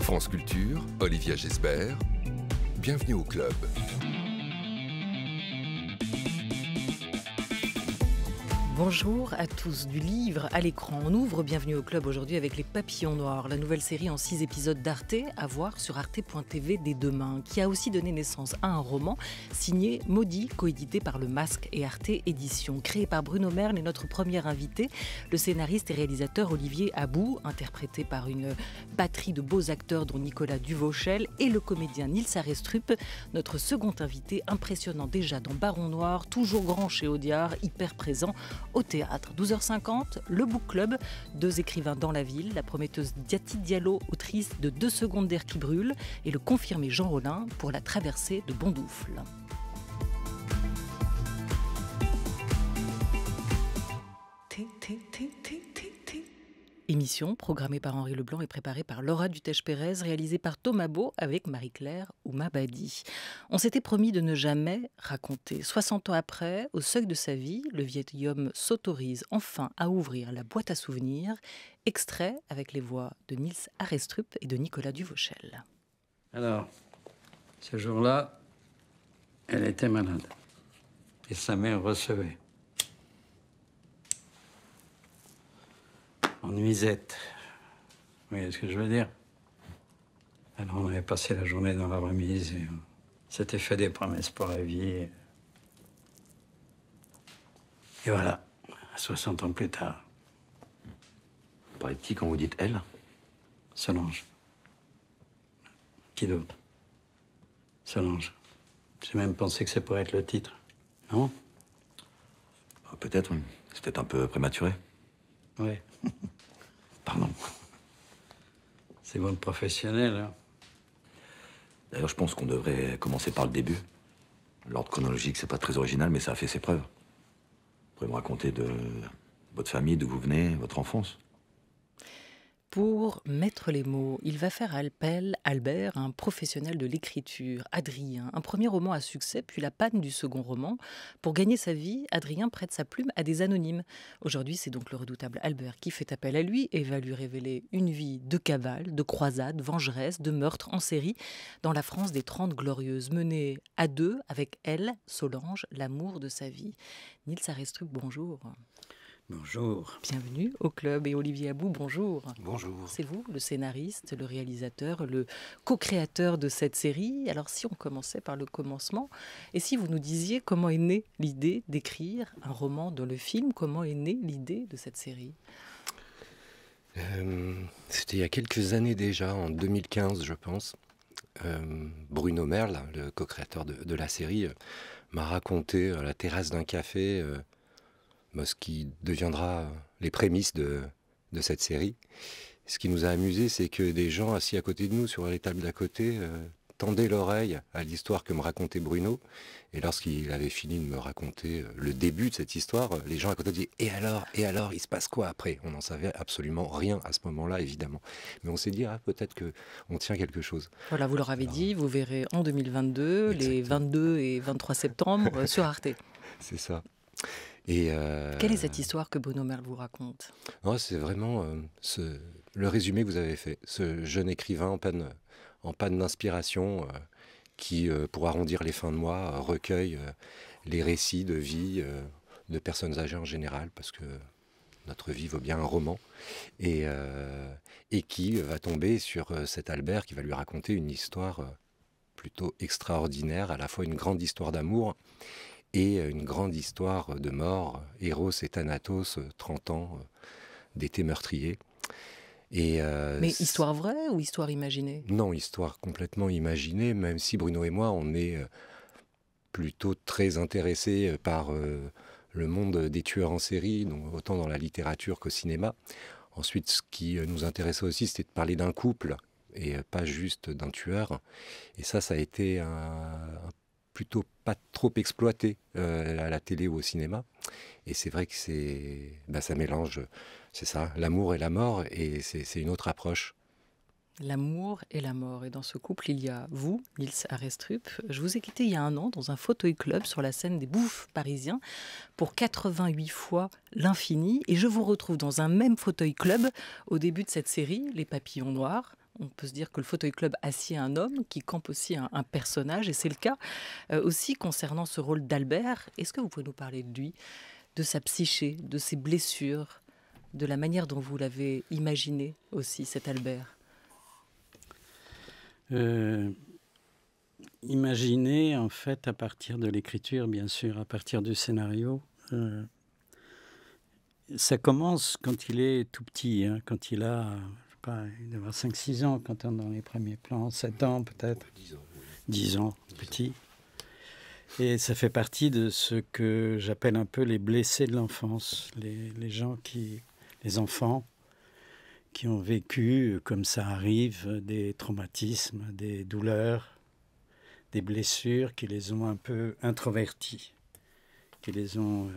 France Culture, Olivia Jesper, bienvenue au club. Bonjour à tous. Du livre à l'écran, on ouvre Bienvenue au Club aujourd'hui avec Les Papillons Noirs, la nouvelle série en six épisodes d'Arte à voir sur arte.tv dès demain, qui a aussi donné naissance à un roman signé Maudit, coédité par Le Masque et Arte Édition, créé par Bruno Merle et notre premier invité, le scénariste et réalisateur Olivier Abou, interprété par une batterie de beaux acteurs dont Nicolas Duvauchel et le comédien Nils Arestrup, notre second invité, impressionnant déjà dans Baron Noir, toujours grand chez Audiard, hyper présent au théâtre. 12h50, le Book Club, deux écrivains dans la ville, la prometteuse Diati Diallo, autrice de Deux secondes d'air qui brûle, et le confirmé Jean Rollin pour la traversée de Bondoufle. Émission programmée par Henri Leblanc et préparée par Laura Dutèche-Pérez, réalisée par Thomas Beau avec Marie-Claire Oumabadi. On s'était promis de ne jamais raconter. 60 ans après, au seuil de sa vie, le vieil homme s'autorise enfin à ouvrir la boîte à souvenirs, extrait avec les voix de Nils Arestrup et de Nicolas Duvauchel. Alors, ce jour-là, elle était malade et sa mère recevait. en nuisette. Vous voyez ce que je veux dire Alors, on avait passé la journée dans la remise et on fait des promesses pour la vie. Et, voilà, 60 ans plus tard. de qui quand vous dites elle Solange. Qui d'autre Solange. J'ai même pensé que ça pourrait être le titre. Non Peut-être, C'était un peu prématuré. Oui. C'est bon professionnel. Hein. D'ailleurs, je pense qu'on devrait commencer par le début. L'ordre chronologique, c'est pas très original, mais ça a fait ses preuves. Vous pouvez me raconter de votre famille, d'où vous venez, votre enfance pour mettre les mots. Il va faire appel, Albert, un professionnel de l'écriture, Adrien, un premier roman à succès, puis la panne du second roman. Pour gagner sa vie, Adrien prête sa plume à des anonymes. Aujourd'hui, c'est donc le redoutable Albert qui fait appel à lui et va lui révéler une vie de cabale, de croisade, vengeresse, de meurtre en série dans la France des Trente Glorieuses, menée à deux avec elle, Solange, l'amour de sa vie. Nils Arestrup, bonjour. Bonjour. Bienvenue au club et Olivier Abou, bonjour. Bonjour. C'est vous, le scénariste, le réalisateur, le co-créateur de cette série. Alors si on commençait par le commencement, et si vous nous disiez comment est née l'idée d'écrire un roman dans le film, comment est née l'idée de cette série euh, C'était il y a quelques années déjà, en 2015 je pense. Euh, Bruno Merle, le co-créateur de, la série, euh, m'a raconté à la terrasse d'un café... Bah, ce qui deviendra les prémices de, de cette série. Ce qui nous a amusé, c'est que des gens assis à côté de nous sur les tables d'à côté euh, tendaient l'oreille à l'histoire que me racontait Bruno. Et lorsqu'il avait fini de me raconter euh, le début de cette histoire, euh, les gens à côté disaient Et alors Et alors Il se passe quoi après On n'en savait absolument rien à ce moment-là, évidemment. Mais on s'est dit ah, peut-être qu'on tient quelque chose. Voilà, vous leur avez dit, vous verrez en 2022, les 22 et 23 septembre, sur Arte. C'est ça. Euh, Quelle est cette histoire que Bruno vous raconte C'est vraiment euh, ce, le résumé que vous avez fait. Ce jeune écrivain en panne, en panne d'inspiration euh, qui, pour arrondir les fins de mois, recueille les récits de vie de personnes âgées en général, parce que notre vie vaut bien un roman, et qui va tomber sur cet Albert qui va lui raconter une histoire plutôt extraordinaire, à la fois une grande histoire d'amour et une grande histoire de mort, Eros et Thanatos, 30 ans euh, d'été meurtrier. Et euh, Mais histoire vraie ou histoire imaginée Non, histoire complètement imaginée, même si Bruno et moi, on est euh, plutôt très intéressés par le monde des tueurs en série, autant dans la littérature qu'au cinéma. Ensuite, ce qui nous intéressait aussi, c'était de parler d'un couple et pas juste d'un tueur. Et ça, ça a été un, un plutôt pas trop exploité euh, à la télé ou au cinéma. Et c'est vrai que c'est, ben, ça mélange, c'est ça, l'amour et la mort, et c'est une autre approche. L'amour et la mort. Et dans ce couple, il y a vous, Nils Arestrup. Je vous ai quitté il y a un an dans un fauteuil club sur la scène des Bouffes parisiens pour 88 fois l'infini. Et je vous retrouve dans un même fauteuil club au début de cette série, Les Papillons Noirs on peut se dire que le fauteuil club assied un homme qui campe aussi un, personnage, et c'est le cas euh, aussi concernant ce rôle d'Albert. Est-ce que vous pouvez nous parler de lui, de sa psyché, de ses blessures, de la manière dont vous l'avez imaginé aussi, cet Albert euh, en fait, à partir de l'écriture, bien sûr, à partir du scénario. Euh, ça commence quand il est tout petit, hein, quand il a d'avoir il y avoir 5-6 ans quand on est dans les premiers plans, 7 ans peut-être. 10 ans. ans, petit. Et ça fait partie de ce que j'appelle un peu les blessés de l'enfance, les, les, gens qui, les enfants qui ont vécu, comme ça arrive, des traumatismes, des douleurs, des blessures qui les ont un peu introvertis, qui les ont euh,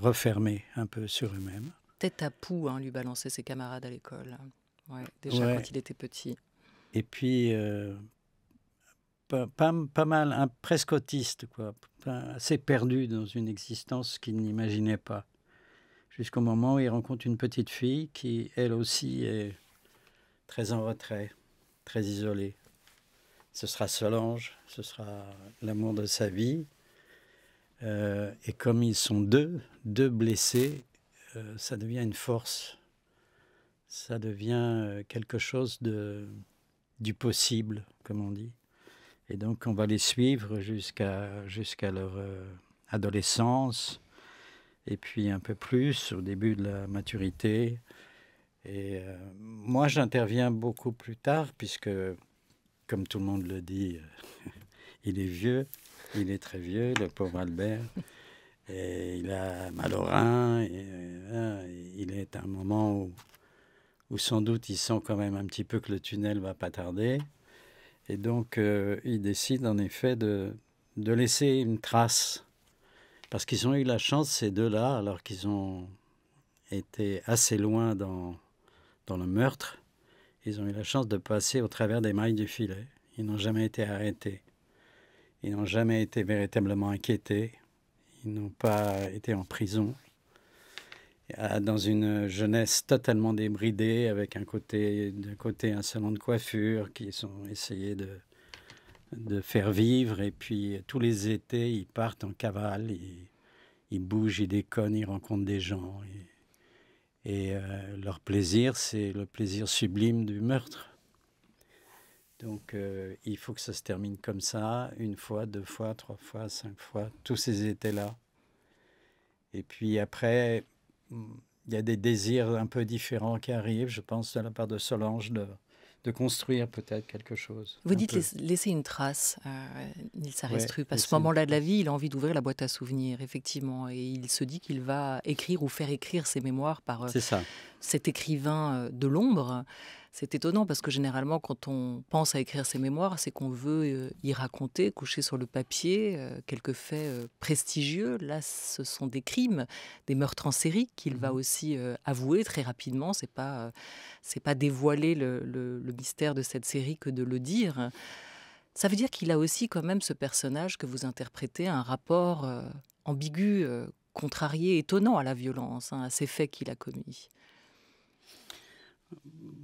refermés un peu sur eux-mêmes. Tête à poux, hein, lui balancer ses camarades à l'école déjà quand il était petit. Et puis, euh, pas, mal, un, presque autiste, quoi, assez perdu dans une existence qu'il n'imaginait pas. Jusqu'au moment où il rencontre une petite fille qui, elle aussi, est très en retrait, très isolée. Ce sera Solange, ce sera l'amour de sa vie. Euh, et comme ils sont deux, deux blessés, euh, ça devient une force ça devient euh, quelque chose de, du possible, comme on dit. Et donc on va les suivre jusqu'à jusqu'à leur euh, adolescence, et puis un peu plus au début de la maturité. Et euh, moi j'interviens beaucoup plus tard, puisque, comme tout le monde le dit, il est vieux, il est très vieux, le pauvre Albert. Et il a mal au rein, et, il est à un moment où où sans doute ils sentent quand même un petit peu que le tunnel va pas tarder. Et donc euh, ils décident en effet de, laisser une trace. Parce qu'ils ont eu la chance, ces deux-là, alors qu'ils ont été assez loin dans, dans le meurtre, ils ont eu la chance de passer au travers des mailles du filet. Ils n'ont jamais été arrêtés. Ils n'ont jamais été véritablement inquiétés. Ils n'ont pas été en prison. Euh, dans une jeunesse totalement débridée, avec un côté, d'un côté un salon de coiffure qu'ils ont essayé de, de faire vivre. Et puis euh, tous les étés, ils partent en cavale, ils, bougent, ils déconnent, ils rencontrent des gens. Et, euh, leur plaisir, c'est le plaisir sublime du meurtre. Donc il faut que ça se termine comme ça, une fois, deux fois, trois fois, cinq fois, tous ces étés-là. Et puis après, il y a des désirs un peu différents qui arrivent, je pense, de la part de Solange de, de construire peut-être quelque chose. Vous dites laisser, une trace, euh, il Nils Arestrup. à ce moment-là de la vie, il a envie d'ouvrir la boîte à souvenirs, effectivement. Et il se dit qu'il va écrire ou faire écrire ses mémoires par. Euh, C'est ça cet écrivain euh, de l'ombre. C'est étonnant parce que généralement, quand on pense à écrire ses mémoires, c'est qu'on veut euh, y raconter, coucher sur le papier euh, quelques faits prestigieux. Là, ce sont des crimes, des meurtres en série qu'il va mmh. aussi avouer très rapidement. C'est pas, pas dévoiler le, mystère de cette série que de le dire. Ça veut dire qu'il a aussi quand même ce personnage que vous interprétez un rapport ambigu, contrarié, étonnant à la violence, hein, à ces faits qu'il a commis.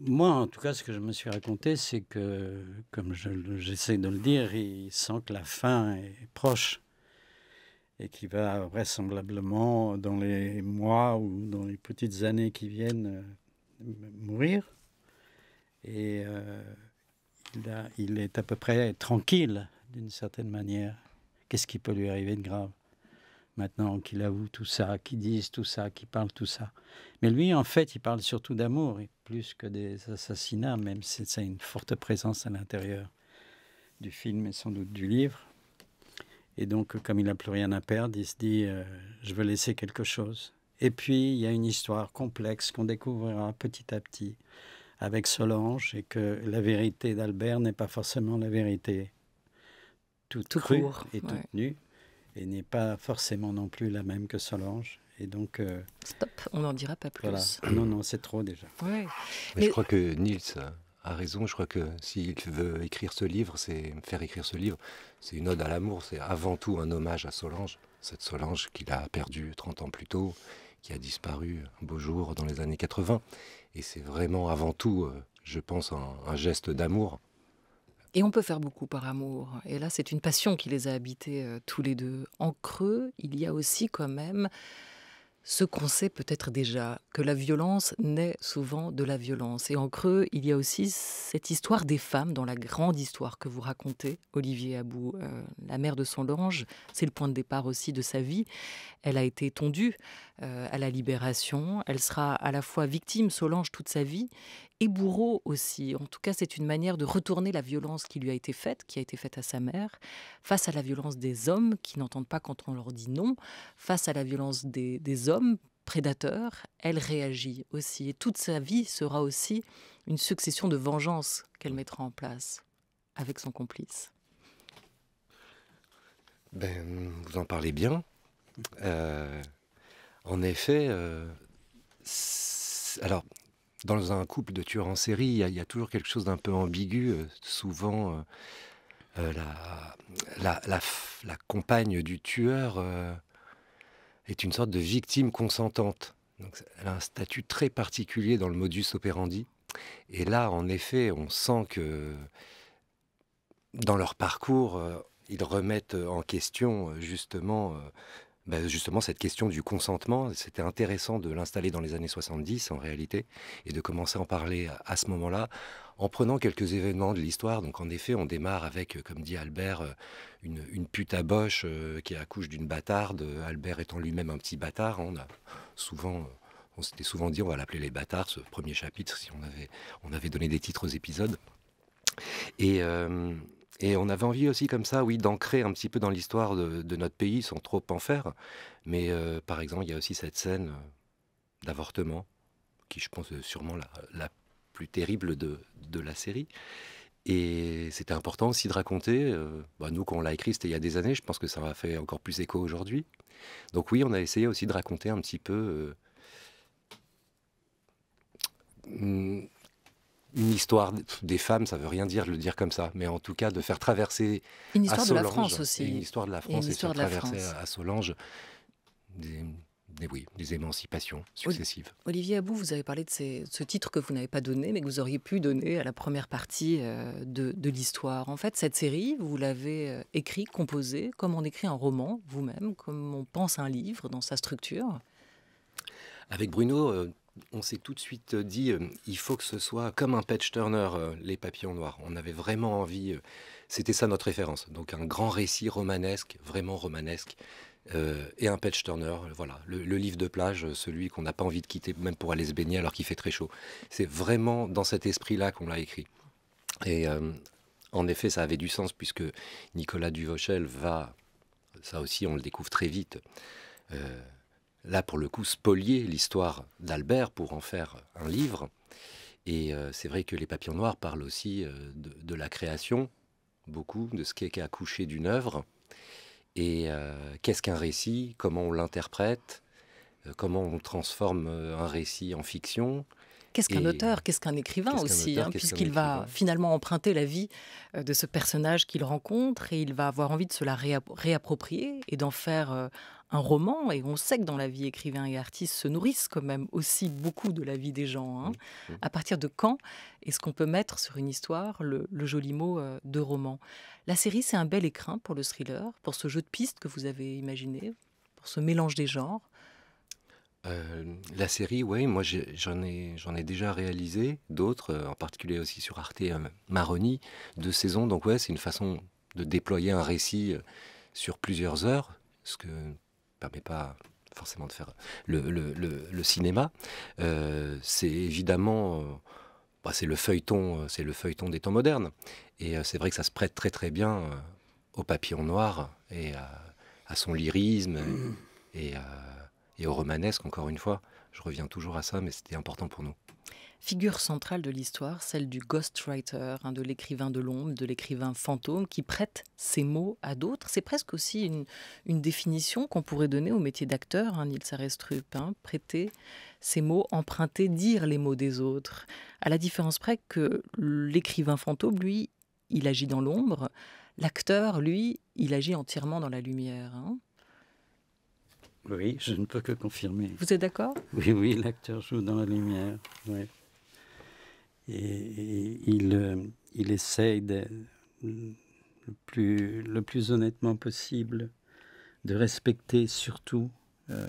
Moi, en tout cas, ce que je me suis raconté, c'est que, comme j'essaie de le dire, il sent que la fin est proche et qui va vraisemblablement, dans les mois ou dans les petites années qui viennent, euh, mourir. Et euh, il est à peu près tranquille, d'une certaine manière. Qu'est-ce qui peut lui arriver de grave maintenant qu'il avoue tout ça, qu'il dise tout ça, qu'il parle tout ça. Mais lui, en fait, il parle surtout d'amour, plus que des assassinats, même si a une forte présence à l'intérieur du film et sans doute du livre. Et donc, comme il n'a plus rien à perdre, il se dit euh, Je veux laisser quelque chose. Et puis, il y a une histoire complexe qu'on découvrira petit à petit avec Solange et que la vérité d'Albert n'est pas forcément la vérité toute tout court, et toute nue et n'est pas forcément non plus la même que Solange. Et donc, euh, Stop, on n'en dira pas plus. non, non, c'est trop déjà. Mais, je crois que Nils a raison. Je crois que s'il veut écrire ce livre, c'est faire écrire ce livre, c'est une ode à l'amour. C'est avant tout un hommage à Solange, cette Solange qu'il a perdue 30 ans plus tôt, qui a disparu un beau jour dans les années 80. Et c'est vraiment avant tout, euh, je pense, un geste d'amour et on peut faire beaucoup par amour. Et là, c'est une passion qui les a habités euh, tous les deux. En creux, il y a aussi quand même ce qu'on sait peut-être déjà, que la violence naît souvent de la violence. Et en creux, il y a aussi cette histoire des femmes dans la grande histoire que vous racontez, Olivier Abou. Euh, la mère de Solange, c'est le point de départ aussi de sa vie. Elle a été tondue euh, à la libération. Elle sera à la fois victime, Solange, toute sa vie, et bourreau aussi. En tout cas, c'est une manière de retourner la violence qui lui a été faite, qui a été faite à sa mère, face à la violence des hommes qui n'entendent pas quand on leur dit non, face à la violence des, hommes prédateurs, elle réagit aussi. Et toute sa vie sera aussi une succession de vengeances qu'elle mettra en place avec son complice. Ben, vous en parlez bien. Euh, en effet, euh, alors dans un couple de tueurs en série, il y, a, toujours quelque chose d'un peu ambigu. Euh, souvent, euh, euh, la, la, la, compagne du tueur est une sorte de victime consentante. Donc, elle a un statut très particulier dans le modus operandi. Et là, en effet, on sent que dans leur parcours, ils remettent en question justement bah, justement cette question du consentement, c'était intéressant de l'installer dans les années 70 en réalité, et de commencer à en parler à ce moment-là, en prenant quelques événements de l'histoire. Donc en effet, on démarre avec, euh, comme dit Albert, euh, une, pute à boche euh, qui accouche d'une bâtarde, Albert étant lui-même un petit bâtard. Hein, on a souvent... On s'était souvent dit, on va l'appeler les bâtards, ce premier chapitre, si on avait, on avait donné des titres aux épisodes. Et, et on avait envie aussi comme ça, oui, d'ancrer un petit peu dans l'histoire de, notre pays sans trop en faire. Mais euh, par exemple, il y a aussi cette scène euh, d'avortement, qui je pense est sûrement la, plus terrible de, la série. Et c'était important aussi de raconter, euh, bah, nous quand on l'a écrit c'était il y a des années, je pense que ça m'a fait encore plus écho aujourd'hui. Donc oui, on a essayé aussi de raconter un petit peu... Hmm, une histoire des femmes, ça veut rien dire le dire comme ça, mais en tout cas de faire traverser une histoire de la France aussi, une histoire de la France et, et faire traverser à Solange des, émancipations successives. Olivier Abou, vous avez parlé de, ce titre que vous n'avez pas donné, mais que vous auriez pu donner à la première partie euh, de, de l'histoire. En fait, cette série, vous l'avez euh, écrit, composée, comme on écrit un roman vous-même, comme on pense un livre dans sa structure. Avec Bruno, euh, on s'est tout de suite euh, dit, euh, il faut que ce soit comme un patch turner, euh, les papillons noirs. On avait vraiment envie, c'était ça notre référence. Donc un grand récit romanesque, vraiment romanesque, et un patch turner, voilà, le, livre de plage, celui qu'on n'a pas envie de quitter, même pour aller se baigner alors qu'il fait très chaud. C'est vraiment dans cet esprit-là qu'on l'a écrit. Et en effet, ça avait du sens puisque Nicolas Duvauchel va, ça aussi on le découvre très vite là pour le coup, spolier l'histoire d'Albert pour en faire un livre. Et euh, c'est vrai que Les Papillons Noirs parlent aussi euh, de, la création, beaucoup, de ce qui est accouché d'une œuvre. Et euh, qu'est-ce qu'un récit Comment on l'interprète Comment on transforme un récit en fiction Qu'est-ce qu'un auteur Qu'est-ce qu'un écrivain aussi hein, Puisqu'il va finalement emprunter la vie de ce personnage qu'il rencontre et il va avoir envie de se la réapproprier et d'en faire un roman, et on sait que dans la vie, écrivains et artiste se nourrissent quand même aussi beaucoup de la vie des gens. Hein. À partir de quand est-ce qu'on peut mettre sur une histoire le, joli mot euh, de roman La série, c'est un bel écrin pour le thriller, pour ce jeu de pistes que vous avez imaginé, pour ce mélange des genres. Euh, la série, oui, moi j'en ai, déjà réalisé d'autres, euh, en particulier aussi sur Arte Maroni, deux saisons. Donc, ouais, c'est une façon de déployer un récit sur plusieurs heures, ce que permet pas forcément de faire le, cinéma. Euh, c'est évidemment, euh, bah, le feuilleton, euh, c'est le feuilleton des temps modernes. Et c'est vrai que ça se prête très très bien au papillon noir et à, son lyrisme et, au romanesque. Encore une fois, je reviens toujours à ça, mais c'était important pour nous. Figure centrale de l'histoire, celle du ghostwriter, hein, de l'écrivain de l'ombre, de l'écrivain fantôme, qui prête ses mots à d'autres. C'est presque aussi une, définition qu'on pourrait donner au métier d'acteur, hein, Nils Arestrup, hein, prêter ses mots, emprunter, dire les mots des autres. À la différence près que l'écrivain fantôme, lui, il agit dans l'ombre, l'acteur, lui, il agit entièrement dans la lumière. Oui, je ne peux que confirmer. Vous êtes d'accord Oui, oui, l'acteur joue dans la lumière et, il, euh, essaye le, plus, honnêtement possible de respecter surtout euh,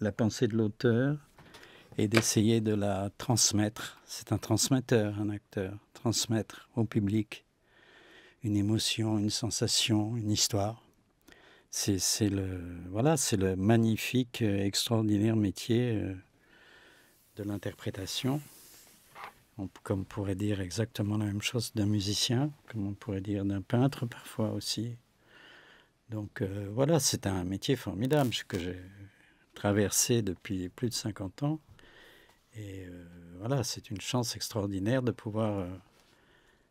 la pensée de l'auteur et d'essayer de la transmettre. C'est un transmetteur, un acteur, transmettre au public une émotion, une sensation, une histoire. C'est le voilà, c'est le magnifique, euh, extraordinaire métier de l'interprétation on, comme pourrait dire exactement la même chose d'un musicien, comme on pourrait dire d'un peintre parfois aussi. Donc euh, voilà, c'est un métier formidable que j'ai traversé depuis plus de 50 ans. Et euh, voilà, c'est une chance extraordinaire de pouvoir euh,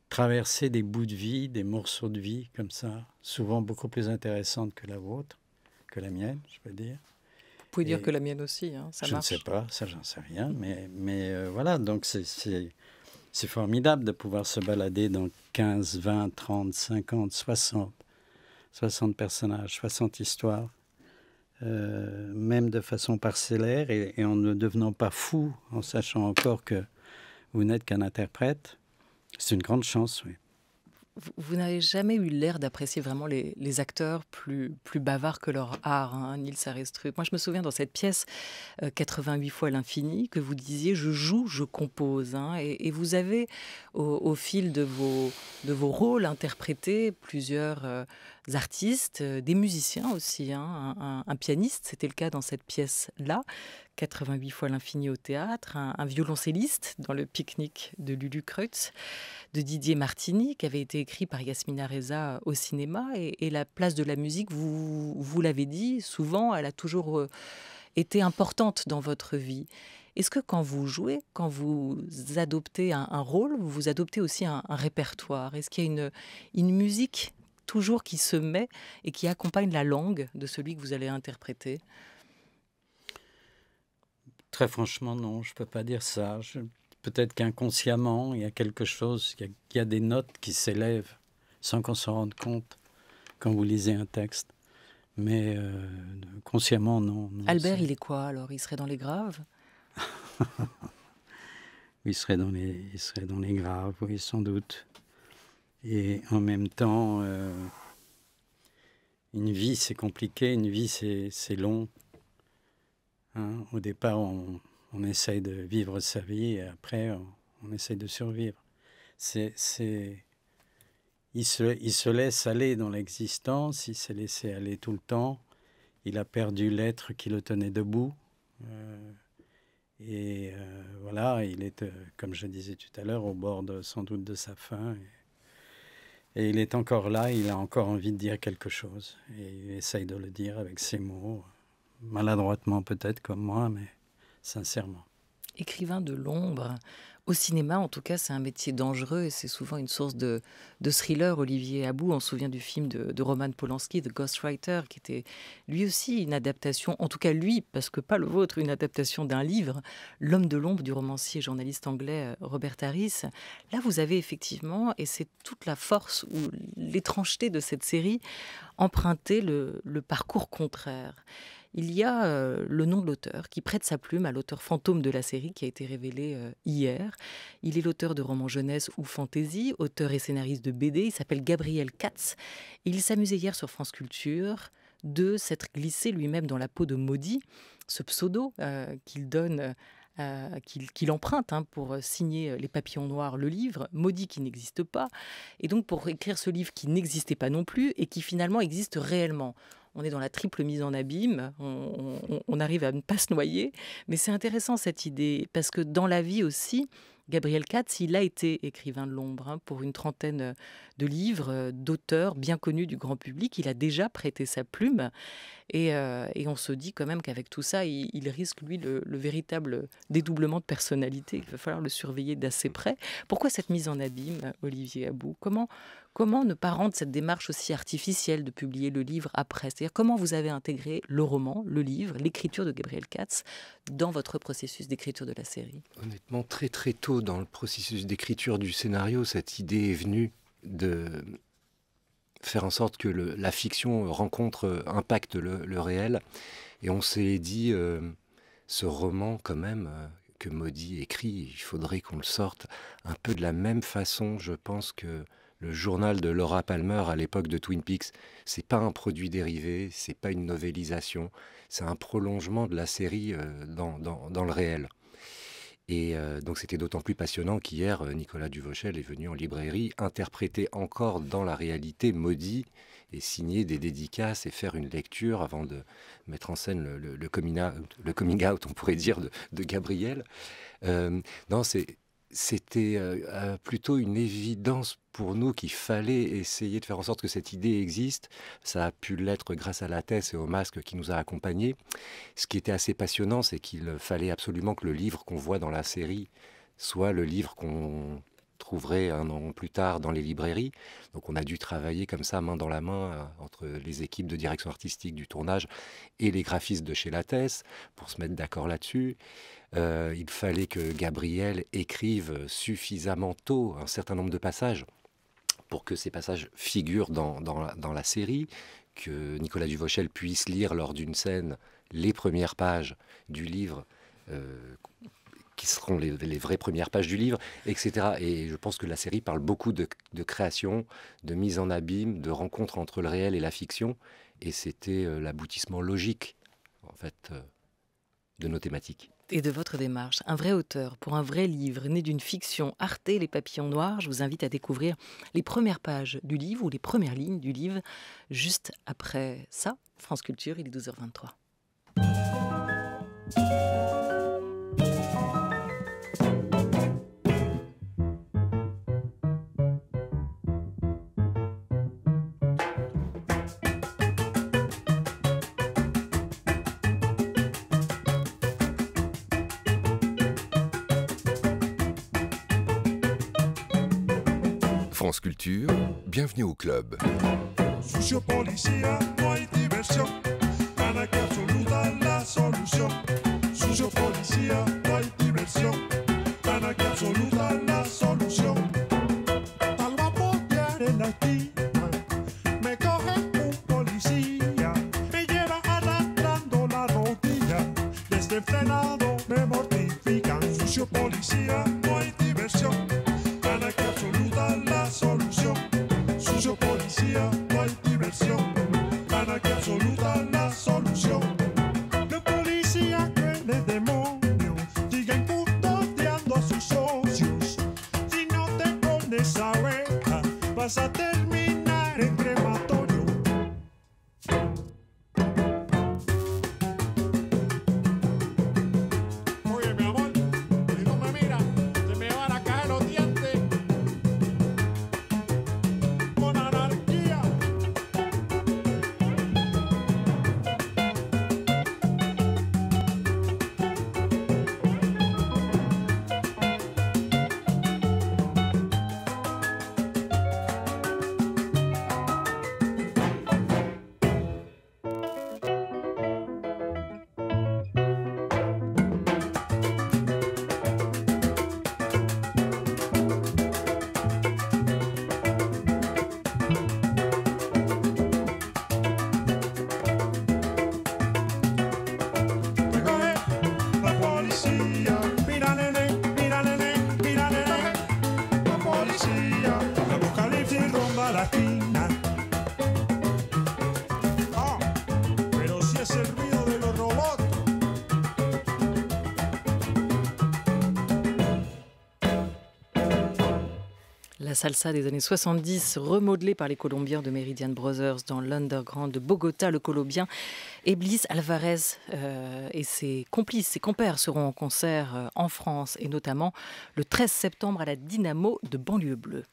traverser des bouts de vie, des morceaux de vie comme ça, souvent beaucoup plus intéressantes que la vôtre, que la mienne, je veux dire pouvez dire que la mienne aussi, hein, ça je marche. Je ne sais pas, ça j'en sais rien, mais, mais euh, voilà, donc c'est formidable de pouvoir se balader dans 15, 20, 30, 50, 60, 60 personnages, 60 histoires, euh, même de façon parcellaire et, et, en ne devenant pas fou, en sachant encore que vous n'êtes qu'un interprète. C'est une grande chance, oui vous, n'avez jamais eu l'air d'apprécier vraiment les, acteurs plus, plus bavards que leur art, hein, Nils truc. Moi, je me souviens dans cette pièce, 88 euh, fois l'infini, que vous disiez Je joue, je compose. Hein, et, vous avez, au, fil de vos, rôles interprété plusieurs euh, artistes, euh, des musiciens aussi. Hein, un, pianiste, c'était le cas dans cette pièce-là, 88 fois l'infini au théâtre, un, violoncelliste dans le pique-nique de Lulu Kreutz, de Didier Martini, qui avait été écrit par Yasmina Reza au cinéma. Et, la place de la musique, vous, l'avez dit, souvent, elle a toujours euh, été importante dans votre vie. Est-ce que quand vous jouez, quand vous adoptez un, rôle, vous adoptez aussi un, répertoire Est-ce qu'il y a une musique toujours qui se met et qui accompagne la langue de celui que vous allez interpréter Très franchement, non, je ne peux pas dire ça. Peut-être qu'inconsciemment, il y a quelque chose, il y a, des notes qui s'élèvent sans qu'on s'en rende compte quand vous lisez un texte. Mais euh, consciemment, non. Albert, il est quoi alors Il serait dans les graves Il serait dans les, il serait dans les graves, oui, sans doute. Et en même temps, euh, une vie, c'est compliqué, une vie, c'est long. Hein. Au départ, on, on, essaye de vivre sa vie et après, on, essaye de survivre. C'est, il, se, il se laisse aller dans l'existence, il s'est laissé aller tout le temps. Il a perdu l'être qui le tenait debout. Euh, et euh, voilà, il est, comme je disais tout à l'heure, au bord sans doute de sa fin. Et et il est encore là, il a encore envie de dire quelque chose. Et il essaye de le dire avec ses mots, maladroitement peut-être comme moi, mais sincèrement écrivain de l'ombre. Au cinéma, en tout cas, c'est un métier dangereux et c'est souvent une source de, de thriller. Olivier Abou, on se souvient du film de, Roman Polanski, The Ghostwriter, qui était lui aussi une adaptation, en tout cas lui, parce que pas le vôtre, une adaptation d'un livre, L'homme de l'ombre du romancier journaliste anglais euh, Robert Harris. Là, vous avez effectivement, et c'est toute la force ou l'étrangeté de cette série, emprunté le, le parcours contraire il y a euh, le nom de l'auteur qui prête sa plume à l'auteur fantôme de la série qui a été révélé euh, hier. Il est l'auteur de romans jeunesse ou fantasy, auteur et scénariste de BD. Il s'appelle Gabriel Katz. Il s'amusait hier sur France Culture de s'être glissé lui-même dans la peau de Maudit, ce pseudo euh, qu'il donne. qu'il emprunte hein, pour signer Les Papillons Noirs, le livre, maudit qui n'existe pas, et donc pour écrire ce livre qui n'existait pas non plus et qui finalement existe réellement on est dans la triple mise en abîme, on, arrive à ne pas se noyer. Mais c'est intéressant cette idée, parce que dans la vie aussi, Gabriel Katz, il a été écrivain de l'ombre hein, pour une trentaine de livres euh, d'auteurs bien connus du grand public. Il a déjà prêté sa plume. Et, euh, on se dit quand même qu'avec tout ça, il, risque, lui, le, véritable dédoublement de personnalité. Il va falloir le surveiller d'assez près. Pourquoi cette mise en abîme, Olivier Abou comment, Comment ne pas rendre cette démarche aussi artificielle de publier le livre après C'est-à-dire comment vous avez intégré le roman, le livre, l'écriture de Gabriel Katz dans votre processus d'écriture de la série Honnêtement, très très tôt dans le processus d'écriture du scénario, cette idée est venue de faire en sorte que la fiction rencontre, euh, impacte le, réel. Et on s'est dit, euh, ce roman quand même... Euh, que Maudit écrit, il faudrait qu'on le sorte un peu de la même façon, je pense, que le journal de Laura Palmer à l'époque de Twin Peaks. C'est pas un produit dérivé, c'est pas une novélisation, c'est un prolongement de la série euh, dans, le réel. Et euh, donc c'était d'autant plus passionnant qu'hier, euh, Nicolas Duvauchel est venu en librairie interpréter encore dans la réalité maudit et signer des dédicaces et faire une lecture avant de mettre en scène le, coming, out, on pourrait dire, de, Gabriel. non, c'est c'était euh, euh, plutôt une évidence pour nous qu'il fallait essayer de faire en sorte que cette idée existe. Ça a pu l'être grâce à la thèse et au masque qui nous a accompagnés. Ce qui était assez passionnant, c'est qu'il fallait absolument que le livre qu'on voit dans la série soit le livre qu'on trouverez un an plus tard dans les librairies. Donc on a dû travailler comme ça, main dans la main, euh, entre les équipes de direction artistique du tournage et les graphistes de chez Lattès pour se mettre d'accord là-dessus. Euh, il fallait que Gabriel écrive suffisamment tôt un certain nombre de passages pour que ces passages figurent dans, la série, que Nicolas Duvauchel puisse lire lors d'une scène les premières pages du livre. Euh, qui seront les, vraies premières pages du livre, etc. Et je pense que la série parle beaucoup de, création, de mise en abîme, de rencontre entre le réel et la fiction. Et c'était euh, l'aboutissement logique, en fait, euh, de nos thématiques et de votre démarche. Un vrai auteur pour un vrai livre né d'une fiction Arte, Les Papillons Noirs. Je vous invite à découvrir les premières pages du livre ou les premières lignes du livre. Juste après ça, France Culture, il est 12h23. Culture, bienvenue au club. Sous-titres Sucio policía, no hay diversion. Anarquía absoluta, la solución. Sucio policía, no hay diversion, Anarquía absoluta, la solución. Para que absoluta la solución. Los policía que demonios demonios. siguen custodiando a sus socios. Si no te pones a oreja, pásate. salsa des années 70, remodelé par les Colombiens de Meridian Brothers dans l'underground de Bogota. Le Colombien Eblis Alvarez euh, et ses complices, ses compères seront en concert euh, en France et notamment le 13 septembre à la Dynamo de Banlieue Bleue.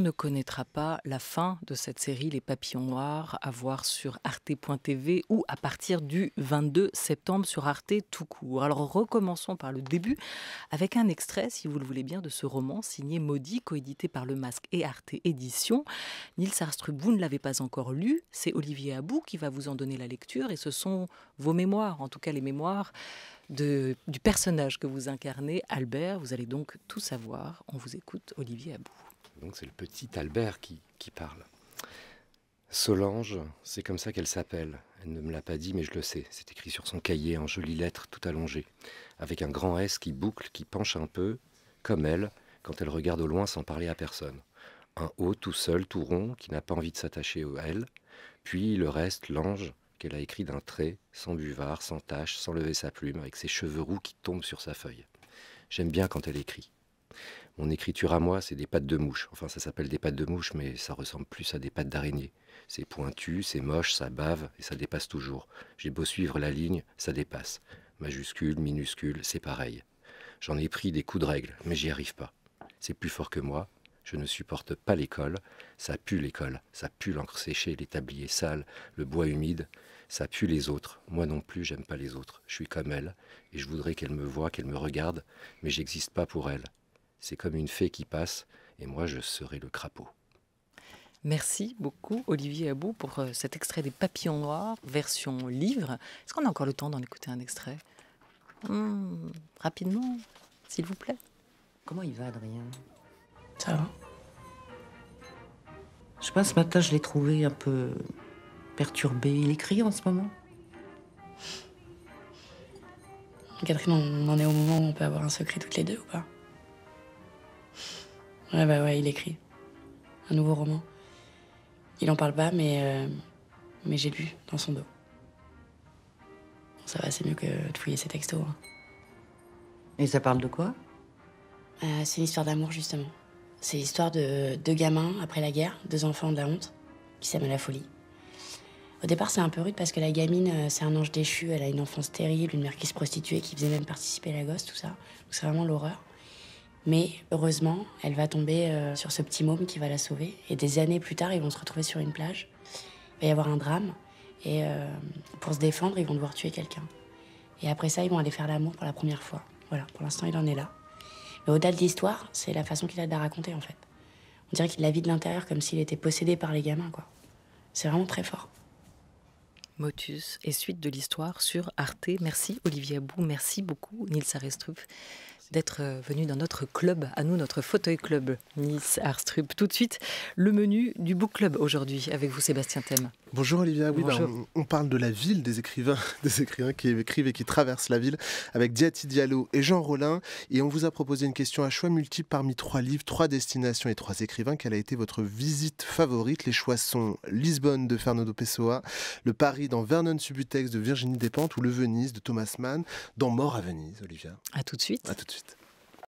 ne connaîtra pas la fin de cette série Les Papillons Noirs, à voir sur arte.tv ou à partir du 22 septembre sur Arte tout court. Alors recommençons par le début avec un extrait, si vous le voulez bien, de ce roman signé Maudit, coédité par Le Masque et Arte Édition. Nils Arstrup, vous ne l'avez pas encore lu, c'est Olivier Abou qui va vous en donner la lecture et ce sont vos mémoires, en tout cas les mémoires du personnage que vous incarnez, Albert. Vous allez donc tout savoir. On vous écoute, Olivier Abou. Donc c'est le petit Albert qui, qui parle. Solange, c'est comme ça qu'elle s'appelle. Elle ne me l'a pas dit, mais je le sais. C'est écrit sur son cahier en jolies lettres tout allongées, avec un grand S qui boucle, qui penche un peu, comme elle, quand elle regarde au loin sans parler à personne. Un haut tout seul, tout rond, qui n'a pas envie de s'attacher à elle. Puis le reste, l'ange, qu'elle a écrit d'un trait, sans buvard, sans tache, sans lever sa plume, avec ses cheveux roux qui tombent sur sa feuille. J'aime bien quand elle écrit mon écriture à moi, c'est des pattes de mouche. Enfin, ça s'appelle des pattes de mouche, mais ça ressemble plus à des pattes d'araignée. C'est pointu, c'est moche, ça bave et ça dépasse toujours. J'ai beau suivre la ligne, ça dépasse. Majuscule, minuscule, c'est pareil. J'en ai pris des coups de règle, mais j'y arrive pas. C'est plus fort que moi. Je ne supporte pas l'école. Ça pue l'école. Ça pue l'encre séchée, les tabliers sales, le bois humide. Ça pue les autres. Moi non plus, j'aime pas les autres. Je suis comme elle et je voudrais qu'elle me voie, qu'elle me regarde, mais j'existe pas pour elle. C'est comme une fée qui passe, et moi je serai le crapaud. Merci beaucoup Olivier Abou pour euh, cet extrait des Papillons Noirs, version livre. Est-ce qu'on a encore le temps d'en écouter un extrait hmm, Rapidement, s'il vous plaît. Comment il va Adrien Ça va. Je pense, ce matin je l'ai trouvé un peu perturbé. Il écrit en ce moment Catherine, on en est au moment où on peut avoir un secret toutes les deux ou pas Ouais, bah ouais, il écrit. Un nouveau roman. Il en parle pas, mais, euh, mais j'ai lu dans son dos. ça va, c'est mieux que de fouiller ses textos. Hein. Et ça parle de quoi euh, c'est une histoire d'amour, justement. C'est l'histoire de deux gamins après la guerre, deux enfants de la honte, qui s'aiment à la folie. Au départ, c'est un peu rude parce que la gamine, euh, c'est un ange déchu, elle a une enfance terrible, une mère qui se prostituait, qui faisait même participer à la gosse, tout ça. Donc c'est vraiment l'horreur. Mais heureusement, elle va tomber euh, sur ce petit môme qui va la sauver. Et des années plus tard, ils vont se retrouver sur une plage. Il va y avoir un drame. Et euh, pour se défendre, ils vont devoir tuer quelqu'un. Et après ça, ils vont aller faire l'amour pour la première fois. Voilà, pour l'instant, il en est là. Mais au-delà de l'histoire, c'est la façon qu'il a de la raconter, en fait. On dirait qu'il la vit de l'intérieur, comme s'il était possédé par les gamins, quoi. C'est vraiment très fort. Motus et suite de l'histoire sur Arte. Merci Olivier Bou, merci beaucoup Nils Arestrup d'être euh, venu dans notre club, à nous, notre fauteuil club Nice Arstrup. Tout de suite, le menu du Book Club aujourd'hui avec vous, Sébastien Thème. Bonjour Olivia, ben, on, parle de la ville des écrivains, des écrivains qui écrivent et qui traversent la ville avec Diatti Diallo et Jean Rollin. Et on vous a proposé une question à choix multiple parmi trois livres, trois destinations et trois écrivains. Quelle a été votre visite favorite Les choix sont Lisbonne de Fernando Pessoa, le Paris dans Vernon Subutex de Virginie Despentes ou le Venise de Thomas Mann dans Mort à Venise, Olivia. A tout de suite. À tout de suite.